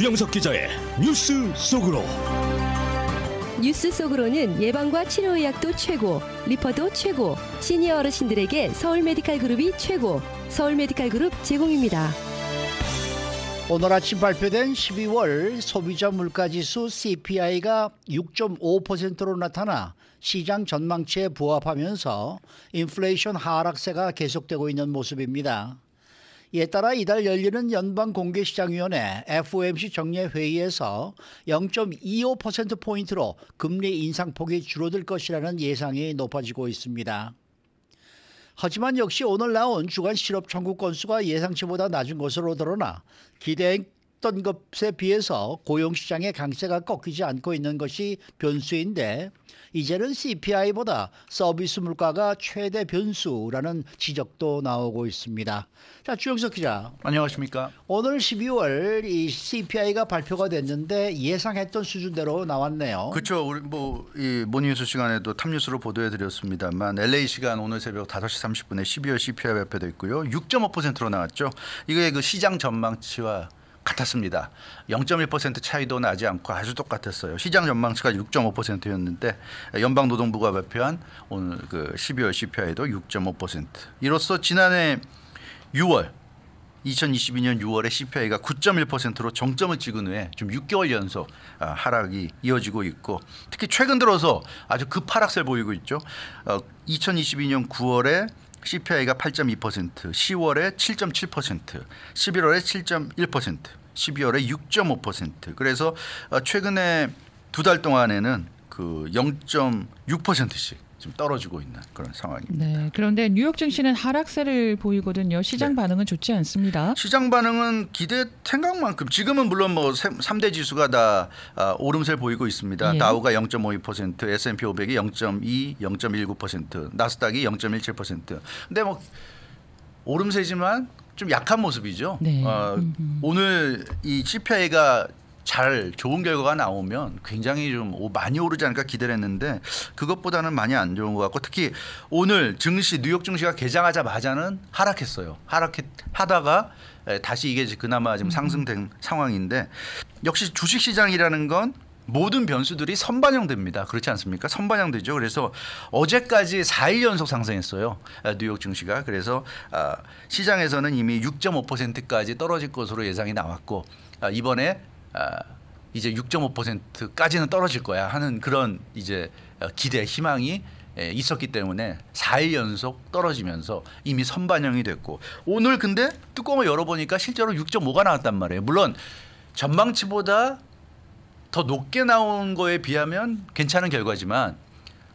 주영석 기자의 뉴스 속으로. 뉴스 속으로는 예방과 치료 의학도 최고, 리퍼도 최고, 시니어 어르신들에게 서울 메디칼 그룹이 최고, 서울 메디칼 그룹 제공입니다. 오늘 아침 발표된 12월 소비자 물가지수 CPI가 6.5%로 나타나 시장 전망치에 부합하면서 인플레이션 하락세가 계속되고 있는 모습입니다. 이에 따라 이달 열리는 연방공개시장위원회 FOMC 정례 회의에서 0.25%포인트로 금리 인상폭이 줄어들 것이라는 예상이 높아지고 있습니다. 하지만 역시 오늘 나온 주간 실업 청구 건수가 예상치보다 낮은 것으로 드러나 기대 했던 것에 비해서 고용시장의 강세가 꺾이지 않고 있는 것이 변수인데 이제는 CPI보다 서비스 물가가 최대 변수라는 지적도 나오고 있습니다. 자 주영석 기자. 안녕하십니까. 오늘 12월 이 CPI가 발표가 됐는데 예상했던 수준대로 나왔네요. 그렇죠. 우리 뭐 이 모닝뉴스 시간에도 탑뉴스로 보도해드렸습니다만 LA 시간 오늘 새벽 5시 30분에 12월 CPI 발표됐고요. 6.5%로 나왔죠. 이게 그 시장 전망치와 같았습니다. 0.1% 차이도 나지 않고 아주 똑같았어요. 시장 전망치가 6.5%였는데 연방노동부가 발표한 오늘 그 12월 CPI도 6.5%. 이로써 지난해 6월 2022년 6월에 CPI가 9.1%로 정점을 찍은 후에 좀 6개월 연속 아, 하락이 이어지고 있고 특히 최근 들어서 아주 급하락세를 보이고 있죠. 2022년 어, 9월에 CPI가 8.2%, 10월에 7.7%, 11월에 7.1%, 12월에 6.5%. 그래서 어, 최근에 두 달 동안에는 그 0.6%씩 좀 떨어지고 있는 그런 상황입니다. 네, 그런데 뉴욕 증시는 하락세를 보이거든요. 시장 네. 반응은 좋지 않습니다. 시장 반응은 기대 생각만큼 지금은 물론 뭐 3대 지수가 다 아, 오름세 보이고 있습니다. 예. 다우가 0.52%, S&P 500이 0.2, 0.19%, 나스닥이 0.17%. 근데 뭐 오름세지만 좀 약한 모습이죠. 네. 어, 오늘 이 CPI가 잘 좋은 결과가 나오면 굉장히 좀 많이 오르지 않을까 기대를 했는데 그것보다는 많이 안 좋은 것 같고 특히 오늘 증시 뉴욕 증시가 개장하자마자는 하락했어요. 하락했 하다가 다시 이게 그나마 지금 상승된 상황인데 역시 주식 시장이라는 건 모든 변수들이 선반영됩니다. 그렇지 않습니까? 선반영되죠. 그래서 어제까지 4일 연속 상승했어요. 아, 뉴욕 증시가. 그래서 아, 시장에서는 이미 6.5%까지 떨어질 것으로 예상이 나왔고 아, 이번에 아, 이제 6.5%까지는 떨어질 거야 하는 그런 이제 어, 기대 희망이 예, 있었기 때문에 4일 연속 떨어지면서 이미 선반영이 됐고 오늘 근데 뚜껑을 열어보니까 실제로 6.5가 나왔단 말이에요. 물론 전망치보다 더 높게 나온 거에 비하면 괜찮은 결과지만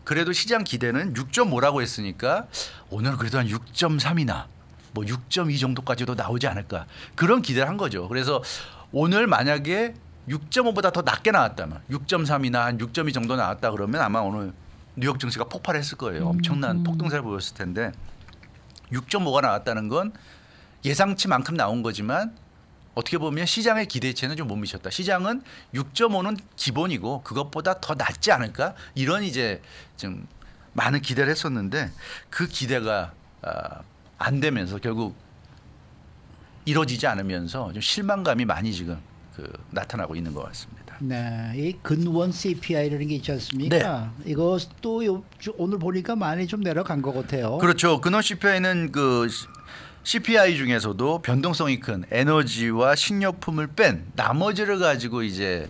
그래도 시장 기대는 6.5라고 했으니까 오늘 그래도 한 6.3이나 뭐 6.2 정도까지도 나오지 않을까 그런 기대를 한 거죠. 그래서 오늘 만약에 6.5보다 더 낮게 나왔다면 6.3이나 한 6.2 정도 나왔다 그러면 아마 오늘 뉴욕 증시가 폭발했을 거예요. 음. 엄청난 음. 폭등세를 보였을 텐데 6.5가 나왔다는 건 예상치만큼 나온 거지만 어떻게 보면 시장의 기대치는 에좀못 미쳤다. 시장은 6.5는 기본이고 그것보다 더낮지 않을까 이런 이제 좀 많은 기대를 했었는데 그 기대가 아, 안 되면서 결국 이루어지지 않으면서 좀 실망감이 많이 지금 그 나타나고 있는 것 같습니다. 네, 이 근원 CPI라는 게 있지 않습니까? 네. 이거 또 오늘 보니까 많이 좀 내려간 것 같아요. 그렇죠. 근원 CPI는 그 CPI 중에서도 변동성이 큰 에너지와 식료품을 뺀 나머지를 가지고 이제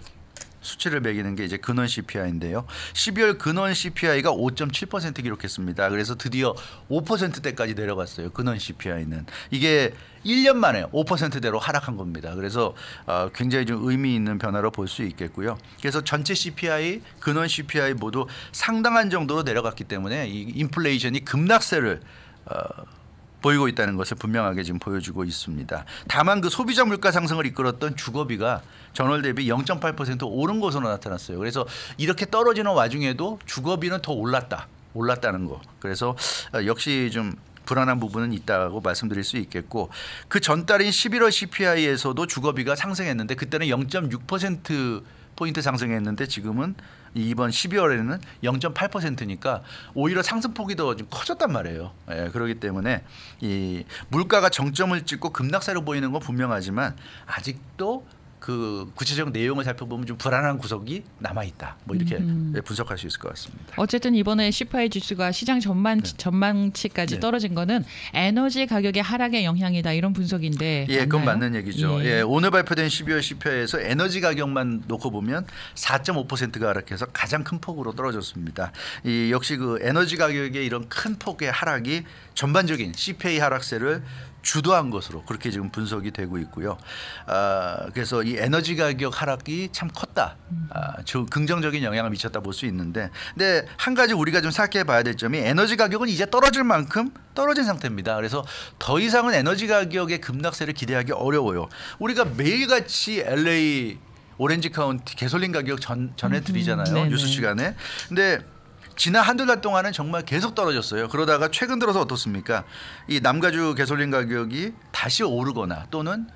수치를 매기는 게 이제 근원 CPI인데요. 12월 근원 CPI가 5.7% 기록했습니다. 그래서 드디어 5%대까지 내려갔어요. 근원 CPI는 이게 1년 만에 5%대로 하락한 겁니다. 그래서 어, 굉장히 좀 의미 있는 변화로 볼 수 있겠고요. 그래서 전체 CPI, 근원 CPI 모두 상당한 정도로 내려갔기 때문에 이 인플레이션이 급락세를 어, 보이고 있다는 것을 분명하게 지금 보여주고 있습니다. 다만 그 소비자 물가 상승을 이끌었던 주거비가 전월 대비 0.8% 오른 것으로 나타났어요. 그래서 이렇게 떨어지는 와중에도 주거비는 더 올랐다. 올랐다는 거. 그래서 어, 역시 좀 불안한 부분은 있다고 말씀드릴 수 있겠고 그 전달인 11월 CPI에서도 주거비가 상승했는데 그때는 0.6% 포인트 상승했는데 지금은 이번 12월에는 0.8%니까 오히려 상승폭이 더 좀 커졌단 말이에요. 예, 그렇기 때문에 이 물가가 정점을 찍고 급락세로 보이는 건 분명하지만 아직도 그 구체적 내용을 살펴보면 좀 불안한 구석이 남아 있다. 뭐 이렇게 음. 예, 분석할 수 있을 것 같습니다. 어쨌든 이번에 시파이 지수가 시장 전망 네. 전망치까지 네. 떨어진 거는 에너지 가격의 하락의 영향이다 이런 분석인데. 예, 맞나요? 그건 맞는 얘기죠. 예. 예. 오늘 발표된 12월 시표에서 에너지 가격만 놓고 보면 4.5%가 하락해서 가장 큰 폭으로 떨어졌습니다. 이 역시 그 에너지 가격의 이런 큰 폭의 하락이 전반적인 CPI 하락세를 주도한 것으로 그렇게 지금 분석이 되고 있고요. 아, 그래서 이 에너지 가격 하락이 참 컸다. 아, 저 긍정적인 영향을 미쳤다 볼 수 있는데, 근데 한 가지 우리가 좀 생각해 봐야 될 점이 에너지 가격은 이제 떨어질 만큼 떨어진 상태입니다. 그래서 더 이상은 에너지 가격의 급락세를 기대하기 어려워요. 우리가 매일같이 LA 오렌지 카운티 개솔린 가격 전 전해 드리잖아요. 음, 음, 뉴스 시간에. 근데 지난 한두 달 동안은 정말 계속 떨어졌어요. 그러다가 최근 들어서 어떻습니까? 이 남가주 개솔린 가격이 다시 오르거나 또는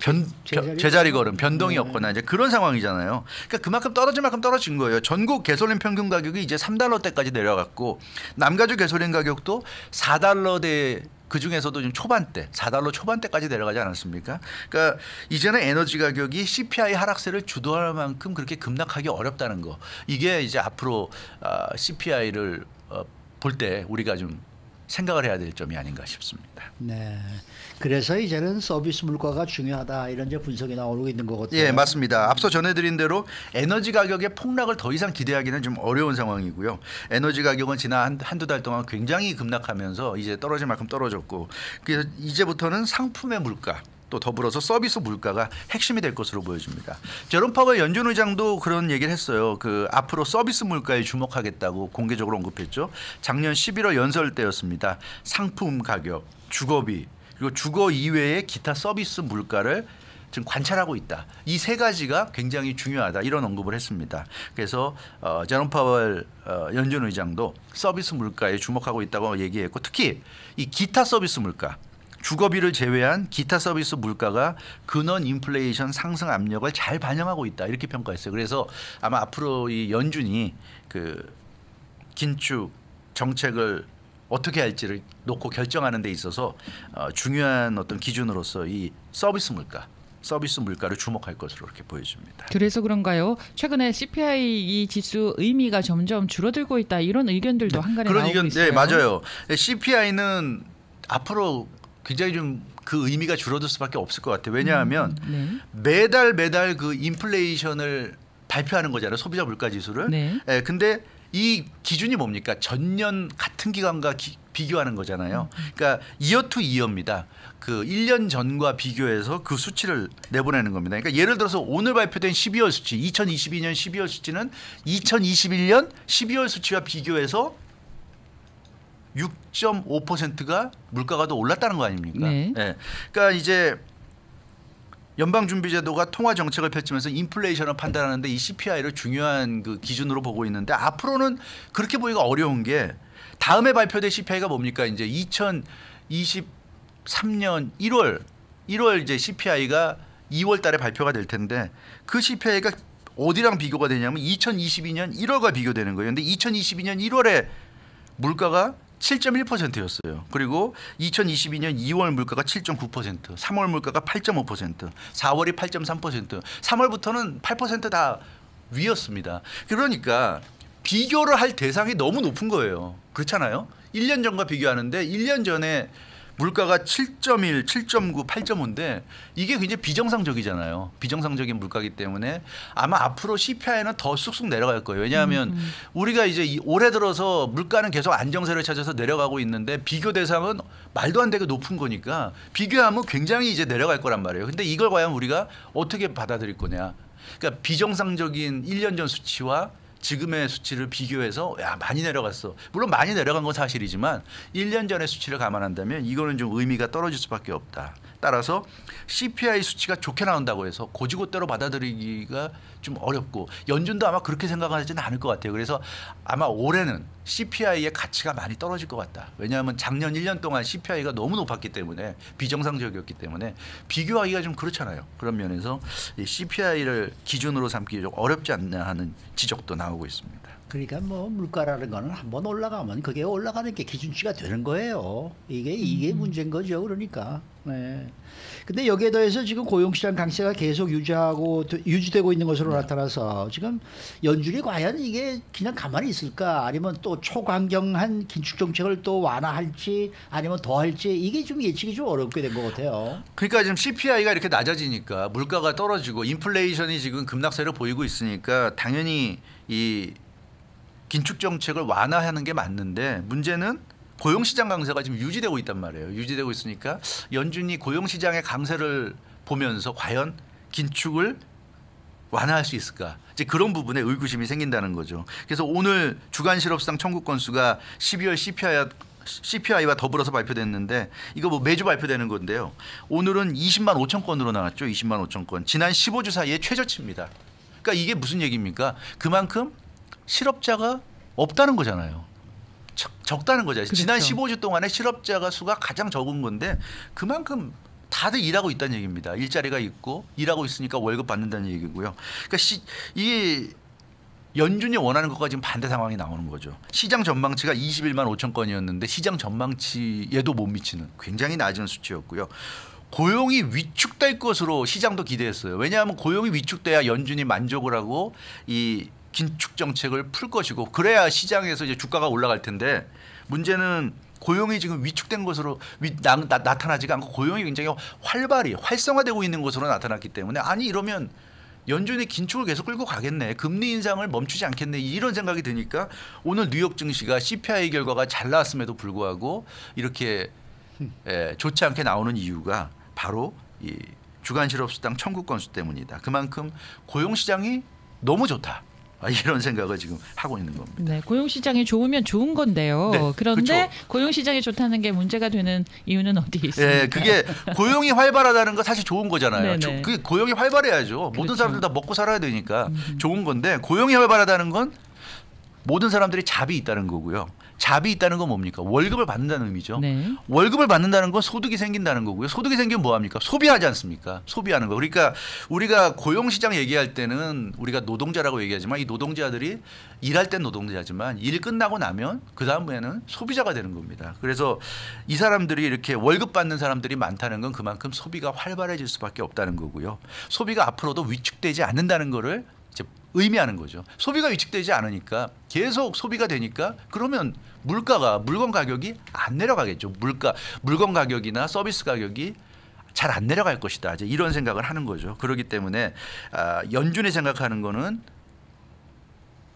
변, 제자리, 제자리 걸음 변동이 네. 없거나 이제 그런 상황이잖아요. 그러니까 그만큼 떨어진 만큼 떨어진 거예요. 전국 개솔린 평균 가격이 이제 3달러대까지 내려갔고 남가주 개솔린 가격도 4달러대 그 중에서도 지금 초반대 4달러 초반대까지 내려가지 않았습니까? 그러니까 이제는 에너지 가격이 CPI 하락세를 주도할 만큼 그렇게 급락하기 어렵다는 거. 이게 이제 앞으로 아, CPI를 어, 볼때 우리가 좀 생각을 해야 될 점이 아닌가 싶습니다. 네. 그래서 이제는 서비스 물가가 중요하다 이런 제 분석이 나오고 있는 거거든요. 예, 맞습니다. 앞서 전해드린 대로 에너지 가격의 폭락을 더 이상 기대하기는 좀 어려운 상황이고요. 에너지 가격은 지난 한, 한두 달 동안 굉장히 급락하면서 이제 떨어질 만큼 떨어졌고 그래서 이제부터는 상품의 물가 또 더불어서 서비스 물가가 핵심이 될 것으로 보여집니다. 제롬 파월 연준 의장도 그런 얘기를 했어요. 그 앞으로 서비스 물가에 주목하겠다고 공개적으로 언급했죠. 작년 11월 연설 때였습니다. 상품 가격, 주거비 그리고 주거 이외의 기타 서비스 물가를 지금 관찰하고 있다. 이 세 가지가 굉장히 중요하다. 이런 언급을 했습니다. 그래서 어, 제롬 파월 어, 연준 의장도 서비스 물가에 주목하고 있다고 얘기했고 특히 이 기타 서비스 물가 주거비를 제외한 기타 서비스 물가가 근원 인플레이션 상승 압력을 잘 반영하고 있다 이렇게 평가했어요. 그래서 아마 앞으로 이 연준이 그 긴축 정책을 어떻게 할지를 놓고 결정하는 데 있어서 어, 중요한 어떤 기준으로서 이 서비스 물가 서비스 물가를 주목할 것으로 이렇게 보여집니다. 그래서 그런가요? 최근에 CPI 이 지수 의미가 점점 줄어들고 있다 이런 의견들도 한간에 그런 나오고 의견, 네, 있어요. 네, 맞아요. CPI는 앞으로 굉장히 좀 그 의미가 줄어들 수밖에 없을 것 같아요. 왜냐하면 음, 네. 매달 매달 그 인플레이션을 발표하는 거잖아요. 소비자 물가 지수를. 네. 예, 근데 이 기준이 뭡니까? 전년 같은 기간과 기, 비교하는 거잖아요. 음, 음. 그러니까 이어 투 이어입니다. 그 1년 전과 비교해서 그 수치를 내보내는 겁니다. 그러니까 예를 들어서 오늘 발표된 12월 수치, 2022년 12월 수치는 2021년 12월 수치와 비교해서 6.5%가 물가가 더 올랐다는 거 아닙니까? 네. 네. 그러니까 이제 연방준비제도가 통화 정책을 펼치면서 인플레이션을 판단하는데 이 CPI를 중요한 그 기준으로 보고 있는데 앞으로는 그렇게 보기가 어려운 게 다음에 발표될 CPI가 뭡니까? 이제 2023년 1월 1월 이제 CPI가 2월 달에 발표가 될 텐데 그 CPI가 어디랑 비교가 되냐면 2022년 1월과 비교되는 거예요. 근데 2022년 1월에 물가가 7.1%였어요. 그리고 2022년 2월 물가가 7.9%, 3월 물가가 8.5%, 4월이 8.3%, 3월부터는 8%다 위였습니다. 그러니까 비교를 할 대상이 너무 높은 거예요. 그렇잖아요. 1년 전과 비교하는데 1년 전에 물가가 7.1, 7.9, 8.5인데 이게 굉장히 비정상적이잖아요. 비정상적인 물가기 때문에 아마 앞으로 CPI는 더 쑥쑥 내려갈 거예요. 왜냐하면 음. 음. 우리가 이제 올해 들어서 물가는 계속 안정세를 찾아서 내려가고 있는데 비교 대상은 말도 안 되게 높은 거니까 비교하면 굉장히 이제 내려갈 거란 말이에요. 근데 이걸 과연 우리가 어떻게 받아들일 거냐. 그러니까 비정상적인 1년 전 수치와 지금의 수치를 비교해서 야 많이 내려갔어. 물론 많이 내려간 건 사실이지만 1년 전의 수치를 감안한다면 이거는 좀 의미가 떨어질 수밖에 없다. 따라서 CPI 수치가 좋게 나온다고 해서 고지고대로 받아들이기가 좀 어렵고 연준도 아마 그렇게 생각하지는 않을 것 같아요. 그래서 아마 올해는 CPI의 가치가 많이 떨어질 것 같다. 왜냐하면 작년 1년 동안 CPI가 너무 높았기 때문에 비정상적이었기 때문에 비교하기가 좀 그렇잖아요. 그런 면에서 CPI를 기준으로 삼기 좀 어렵지 않나 하는 지적도 나오고 있습니다. 그러니까 뭐 물가라는 거는 한번 올라가면 그게 올라가는 게 기준치가 되는 거예요. 이게 이게 음. 문제인 거죠. 그러니까. 네. 근데 여기에 더해서 지금 고용시장 강세가 계속 유지하고 유지되고 있는 것으로 네. 나타나서 지금 연준이 과연 이게 그냥 가만히 있을까 아니면 또 초강경한 긴축 정책을 또 완화할지 아니면 더 할지 이게 좀 예측이 좀 어렵게 된 것 같아요. 그러니까 지금 CPI가 이렇게 낮아지니까 물가가 떨어지고 인플레이션이 지금 급락세를 보이고 있으니까 당연히 이 긴축 정책을 완화하는 게 맞는데 문제는 고용시장 강세가 지금 유지되고 있단 말이에요. 유지되고 있으니까 연준이 고용시장의 강세를 보면서 과연 긴축을 완화할 수 있을까? 이제 그런 부분에 의구심이 생긴다는 거죠. 그래서 오늘 주간 실업상 청구 건수가 12월 CPI 와 더불어서 발표됐는데 이거 뭐 매주 발표되는 건데요. 오늘은 20만 5천 건으로 나왔죠. 20만 5천 건. 지난 15주 사이에 최저치입니다. 그러니까 이게 무슨 얘기입니까? 그만큼 실업자가 없다는 거잖아요. 적, 다는 거죠. 그렇죠. 지난 15주 동안에 실업자가 수가 가장 적은 건데 그만큼 다들 일하고 있다는 얘기입니다. 일자리가 있고 일하고 있으니까 월급 받는다는 얘기고요. 그러니까 시, 이 연준이 원하는 것과 지금 반대 상황이 나오는 거죠. 시장 전망치가 21만 5천 건이었는데 시장 전망치에도 못 미치는 굉장히 낮은 수치였고요. 고용이 위축될 것으로 시장도 기대했어요. 왜냐하면 고용이 위축돼야 연준이 만족을 하고 이 긴축 정책을 풀 것이고 그래야 시장에서 이제 주가가 올라갈 텐데 문제는 고용이 지금 위축된 것으로 위, 나, 나 타나지가 않고 고용이 굉장히 활발히 활성화되고 있는 것으로 나타났기 때문에 아니 이러면 연준이 긴축을 계속 끌고 가겠네. 금리 인상을 멈추지 않겠네. 이런 생각이 드니까 오늘 뉴욕 증시가 CPI 결과가 잘 나왔음에도 불구하고 이렇게 에, 예, 좋지 않게 나오는 이유가 바로 이 주간 실업수당 청구 건수 때문이다. 그만큼 고용 시장이 너무 좋다. 아, 이런 생각을 지금 하고 있는 겁니다. 네, 고용 시장이 좋으면 좋은 건데요. 네, 그런데 그쵸. 그렇죠. 고용 시장이 좋다는 게 문제가 되는 이유는 어디에 예, 있습니까? 네, 그게 고용이 활발하다는 건 사실 좋은 거잖아요. 네, 네. 그게 고용이 활발해야죠. 그렇죠. 모든 사람들 다 먹고 살아야 되니까 음. 좋은 건데 고용이 활발하다는 건 모든 사람들이 잡이 있다는 거고요. 잡이 있다는 건 뭡니까? 월급을 받는다는 의미죠. 네. 월급을 받는다는 건 소득이 생긴다는 거고요. 소득이 생기면 뭐 합니까? 소비하지 않습니까? 소비하는 거. 그러니까 우리가 고용 시장 얘기할 때는 우리가 노동자라고 얘기하지만 이 노동자들이 일할 땐 노동자지만 일 끝나고 나면 그다음에는 소비자가 되는 겁니다. 그래서 이 사람들이 이렇게 월급 받는 사람들이 많다는 건 그만큼 소비가 활발해질 수밖에 없다는 거고요. 소비가 앞으로도 위축되지 않는다는 거를 의미하는 거죠. 소비가 위축되지 않으니까 계속 소비가 되니까 그러면 물가가 물건 가격이 안 내려가겠죠. 물가 물건 가격이나 서비스 가격이 잘 안 내려갈 것이다. 이제 이런 생각을 하는 거죠. 그렇기 때문에 아, 연준이 생각하는 거는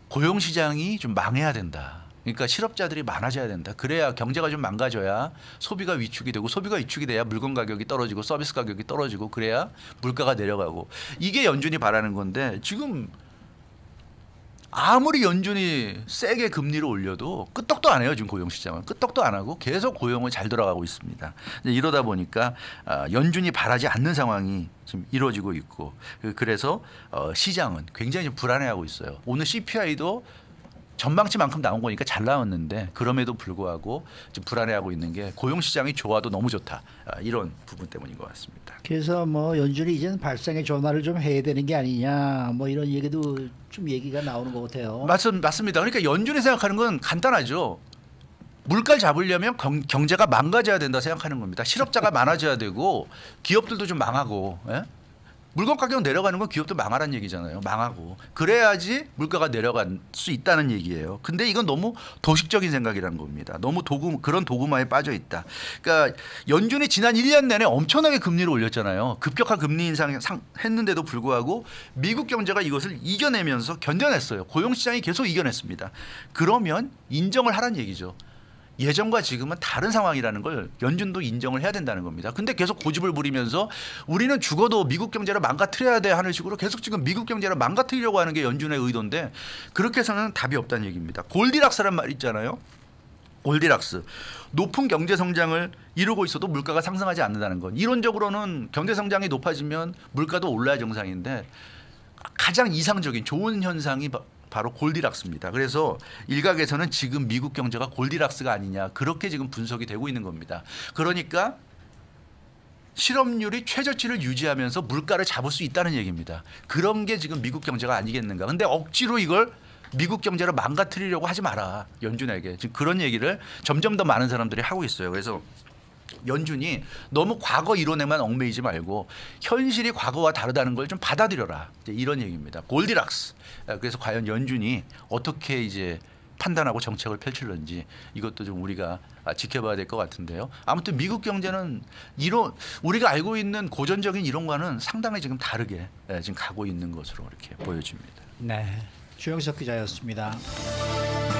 고용 시장이 좀 망해야 된다. 그러니까 실업자들이 많아져야 된다. 그래야 경제가 좀 망가져야 소비가 위축이 되고 소비가 위축이 돼야 물건 가격이 떨어지고 서비스 가격이 떨어지고 그래야 물가가 내려가고 이게 연준이 바라는 건데 지금 아무리 연준이 세게 금리를 올려도 끄떡도 안 해요 지금 고용 시장은 끄떡도 안 하고 계속 고용은 잘 돌아가고 있습니다. 이러다 보니까 아, 연준이 바라지 않는 상황이 지금 이루어지고 있고 그, 그래서 어, 시장은 굉장히 불안해하고 있어요. 오늘 CPI도 전망치만큼 나온 거니까 잘 나왔는데 그럼에도 불구하고 지금 불안해하고 있는 게 고용 시장이 좋아도 너무 좋다 아, 이런 부분 때문인 것 같습니다. 그래서 뭐 연준이 이제는 발생의 전환을 좀 해야 되는 게 아니냐 뭐 이런 얘기도 좀 얘기가 나오는 것 같아요. 맞습, 맞습니다. 그러니까 연준이 생각하는 건 간단하죠. 물가를 잡으려면 경, 제가 망가져야 된다 생각하는 겁니다. 실업자가 많아져야 되고 기업들도 좀 망하고 예? 물건 가격 내려가는 건 기업도 망하란 얘기잖아요. 망하고 그래야지 물가가 내려갈 수 있다는 얘기예요. 근데 이건 너무 도식적인 생각이라는 겁니다. 너무 도구 그런 도구마에 빠져 있다. 그러니까 연준이 지난 1년 내내 엄청나게 금리를 올렸잖아요. 급격한 금리 인상 했는데도 불구하고 미국 경제가 이것을 이겨내면서 견뎌냈어요. 고용 시장이 계속 이겨냈습니다. 그러면 인정을 하라는 얘기죠. 예전과 지금은 다른 상황이라는 걸 연준도 인정을 해야 된다는 겁니다. 근데 계속 고집을 부리면서 우리는 죽어도 미국 경제를 망가뜨려야 돼 하는 식으로 계속 지금 미국 경제를 망가뜨리려고 하는 게 연준의 의도인데 그렇게 해서는 답이 없다는 얘기입니다. 골디락스란 말 있잖아요. 골디락스. 높은 경제 성장을 이루고 있어도 물가가 상승하지 않는다는 건 이론적으로는 경제 성장이 높아지면 물가도 올라야 정상인데 가장 이상적인 좋은 현상이 바로 골디락스입니다. 그래서 일각에서는 지금 미국 경제가 골디락스가 아니냐 그렇게 지금 분석이 되고 있는 겁니다. 그러니까 실업률이 최저치를 유지하면서 물가를 잡을 수 있다는 얘기입니다. 그런 게 지금 미국 경제가 아니겠는가. 근데 억지로 이걸 미국 경제를 망가뜨리려고 하지 마라. 연준에게. 지금 그런 얘기를 점점 더 많은 사람들이 하고 있어요. 그래서 연준이 너무 과거 이론에만 얽매이지 말고 현실이 과거와 다르다는 걸 좀 받아들여라 이런 제이 얘기입니다. 골디락스. 아, 그래서 과연 연준이 어떻게 이제 판단하고 정책을 펼칠는지 이것도 좀 우리가 아, 지켜봐야 될 것 같은데요. 아무튼 미국 경제는 이론 우리가 알고 있는 고전적인 이론과는 상당히 지금 다르게 예, 지금 가고 있는 것으로 이렇게 보여집니다. 네, 주영석 기자였습니다.